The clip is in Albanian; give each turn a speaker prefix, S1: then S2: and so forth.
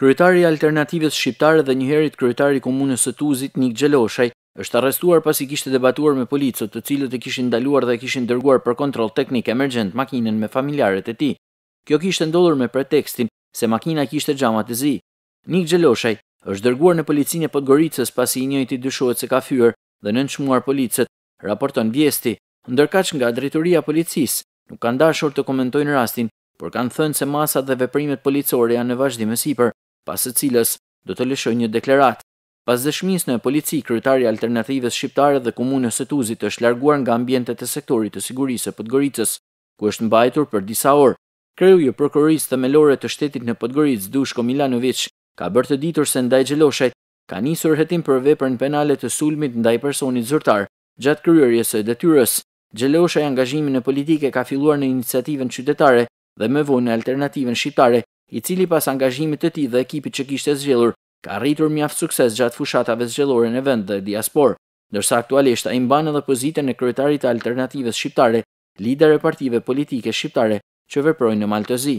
S1: Kryetari i Alternativës Shqiptare dhe njëherit kryetari i Komunës së Tuzit Nik Xheloshaj është arrestuar pasi kishte debatuar me policët, të cilët e kishin ndaluar dhe kishin dërguar për kontroll teknik emergjent makinën me familjarët e tij. Kjo kishte ndodhur me pretekstin se makina kishte xhama të zi. Nik Xheloshaj është dërguar në policinë e Podgoricës pasi i njëjti dyshohet se ka fyer dhe nënçmuar policët, raporton Vjesti, ndërkaç nga drejtoria policisë nuk kanë dashur të komentojnë rastin, por kanë thënë se masat dhe veprimet policore janë në vazhdimësi pas e cilës do të lëshoj një deklarat. Pas dëshmis në polici, kryetari alternativës shqiptare dhe komunës e tuzit është larguar nga ambjentet e sektorit të sigurisë e Podgoricës, ku është mbajtur për disa orë. Kreu i prokurorisë themelore të shtetit në Podgoricë, Dushko Milanoviç, ka bërë të ditur se ndaj gjeloshajt, ka njësur hetim për veprën penale të sulmit ndaj personit zërtar, gjatë kryerjes e detyres. Gjeloshaj angazhimin e politike ka filluar në iniciativen qytetare dhe me vojnë alternativen shqiptare, i cili pas angazhimit të tij dhe ekipit që kishte zgjedhur, ka arritur mjaft sukses gjatë fushatave zgjedhore në vend dhe diaspor, ndërsa aktualisht ai mban edhe pozitën e kryetarit të alternativës shqiptare, lider e partive politike shqiptare që veprojnë në Maltëzi.